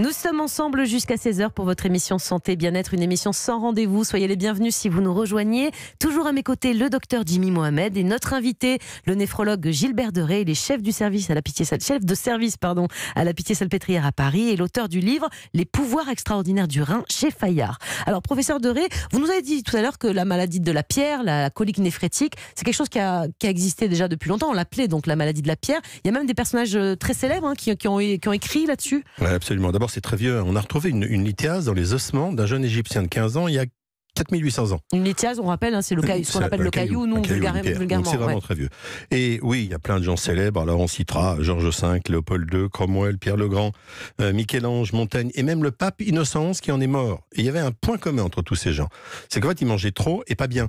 Nous sommes ensemble jusqu'à 16h pour votre émission Santé Bien-être, une émission sans rendez-vous. Soyez les bienvenus si vous nous rejoignez. Toujours à mes côtés, le docteur Jimmy Mohamed et notre invité, le néphrologue Gilbert Deray. Il est chef du service à la pitié chef de service pardon, à la pitié salpêtrière à Paris et l'auteur du livre Les pouvoirs extraordinaires du rein chez Fayard. Alors, professeur Deray, vous nous avez dit tout à l'heure que la maladie de la pierre, la colique néphrétique, c'est quelque chose qui a, existé déjà depuis longtemps. On l'appelait donc la maladie de la pierre. Il y a même des personnages euh, très célèbres hein, qui, ont, qui ont écrit là-dessus. Ouais, absolument. D'abord, c'est très vieux, hein. on a retrouvé une, une lithiase dans les ossements d'un jeune Égyptien de 15 ans il y a 4800 ans. Une lithiase, on rappelle, hein, c'est le caillou, ce qu'on appelle le caillou, non vulgairement. C'est vraiment très vieux. Et oui, il y a plein de gens célèbres. Alors on citera Georges V, Léopold II, Cromwell, Pierre le Grand, euh, Michel-Ange, Montaigne et même le pape Innocence qui en est mort. Et il y avait un point commun entre tous ces gens. C'est qu'en fait, ils mangeaient trop et pas bien.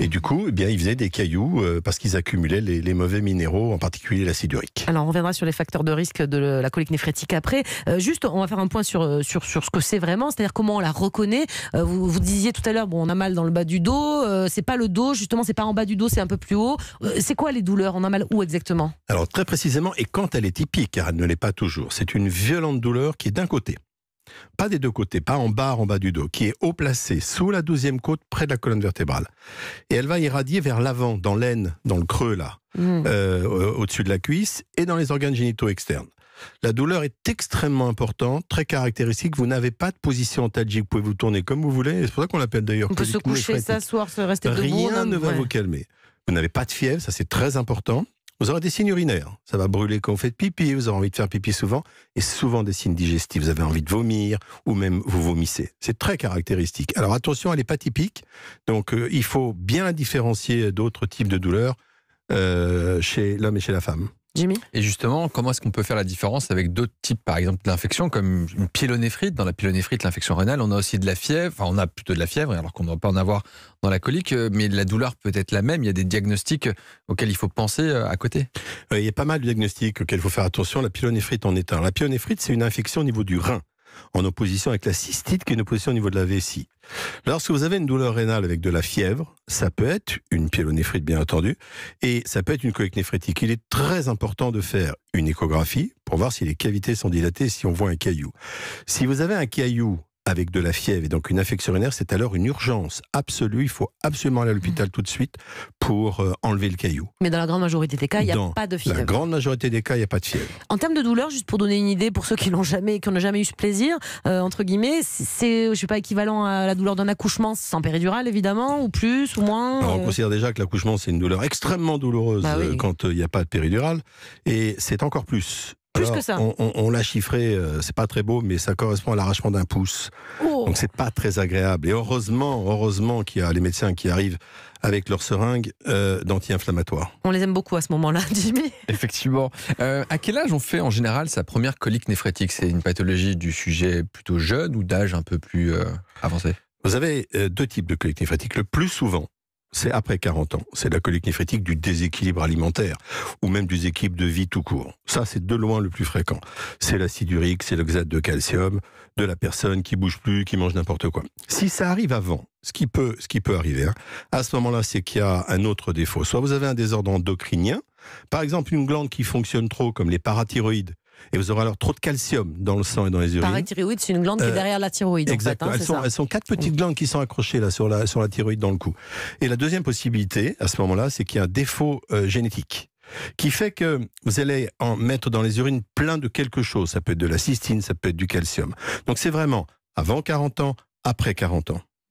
Et du coup, eh bien, ils faisaient des cailloux euh, parce qu'ils accumulaient les, mauvais minéraux, en particulier l'acide urique. Alors, on reviendra sur les facteurs de risque de la colique néphrétique après. Euh, juste, on va faire un point euh, sur, ce que c'est vraiment, c'est-à-dire comment on la reconnaît. vous, vous, disiez tout à l'heure, bon, on a mal dans le bas du dos. c'est pas le dos, justement, c'est pas en bas du dos, c'est un peu plus haut. c'est quoi les douleurs On a mal où exactement Alors, très précisément, et quand elle est typique, car hein, elle ne l'est pas toujours, c'est une violente douleur qui est d'un côté pas des deux côtés, pas en bas, en bas du dos, qui est haut placé, sous la douzième côte, près de la colonne vertébrale. Et elle va irradier vers l'avant, dans l'aine, dans le creux là, mmh. euh, au-dessus de la cuisse, et dans les organes génitaux externes. La douleur est extrêmement importante, très caractéristique. Vous n'avez pas de position antalgique, vous pouvez vous tourner comme vous voulez. C'est pour ça qu'on l'appelle d'ailleurs. On peut se coucher, s'asseoir, se rester debout. Rien ne va vous calmer. Vous n'avez pas de fièvre, ça c'est très important. Vous aurez des signes urinaires. Ça va brûler quand vous faites pipi, vous aurez envie de faire pipi souvent, et souvent des signes digestifs. Vous avez envie de vomir, ou même vous vomissez. C'est très caractéristique. Alors attention, elle n'est pas typique. Donc euh, il faut bien différencier d'autres types de douleurs euh, chez l'homme et chez la femme. Et justement, comment est-ce qu'on peut faire la différence avec d'autres types, par exemple d'infections comme une pyélonéphrite Dans la pyélonéphrite, l'infection rénale, on a aussi de la fièvre, enfin on a plutôt de la fièvre, alors qu'on ne doit pas en avoir dans la colique, euh, mais la douleur peut être la même. Il y a des diagnostics euh, auxquels il faut penser euh, à côté Il y a pas mal de diagnostics auxquels il faut faire attention. La pyélonéphrite en est un. La pyélonéphrite, c'est une infection au niveau du rein en opposition avec la cystite qui est une opposition au niveau de la vessie. Lorsque vous avez une douleur rénale avec de la fièvre, ça peut être une pyélonéphrite bien entendu, et ça peut être une colique Il est très important de faire une échographie pour voir si les cavités sont dilatées, si on voit un caillou. Si vous avez un caillou avec de la fièvre et donc une infection urinaire, c'est alors une urgence absolue. Il faut absolument aller à l'hôpital mmh. tout de suite pour euh, enlever le caillou. Mais dans la grande majorité des cas, il n'y a pas de fièvre. Dans La grande majorité des cas, il n'y a pas de fièvre. En termes de douleur, juste pour donner une idée pour ceux qui n'ont jamais, qui n'ont jamais eu ce plaisir, euh, entre guillemets, c'est, je sais pas, équivalent à la douleur d'un accouchement sans péridurale, évidemment, ou plus ou moins. on euh. considère déjà que l'accouchement c'est une douleur extrêmement douloureuse bah quand il n'y a pas de péridurale, et c'est encore plus plus que ça. On, l'a chiffré, euh, c'est pas très beau, mais ça correspond à l'arrachement d'un pouce. Oh. Donc c'est pas très agréable. Et heureusement, heureusement qu'il y a les médecins qui arrivent avec leur seringue euh, d'anti-inflammatoires. On les aime beaucoup à ce moment-là, Jimmy. Effectivement. Euh, à quel âge on fait en général sa première colique néphrétique C'est une pathologie du sujet plutôt jeune ou d'âge un peu plus avancé Vous avez deux types de coliques néphrétique. Le plus souvent, c'est après 40 ans. C'est la colique néphritique du déséquilibre alimentaire ou même du déséquilibre de vie tout court. Ça, c'est de loin le plus fréquent. C'est l'acide urique, c'est l'oxyde de calcium de la personne qui bouge plus, qui mange n'importe quoi. Si ça arrive avant, ce qui peut, ce qui peut arriver, hein, à ce moment-là, c'est qu'il y a un autre défaut. Soit vous avez un désordre endocrinien, par exemple une glande qui fonctionne trop, comme les parathyroïdes, et vous aurez alors trop de calcium dans le sang et dans les urines. la thyroïde, c'est une glande qui est euh, derrière la thyroïde. Hein, exactement. elles, sont, quatre petites mm. glandes qui sont accrochées là sur la, thyroïde dans le cou. Et la deuxième possibilité à ce moment-là, c'est qu'il y a un défaut euh, génétique qui fait que vous allez en mettre dans les urines plein de quelque chose. Ça peut être de la cystine, ça peut être du calcium. Donc c'est vraiment avant 40 ans, après 40 ans.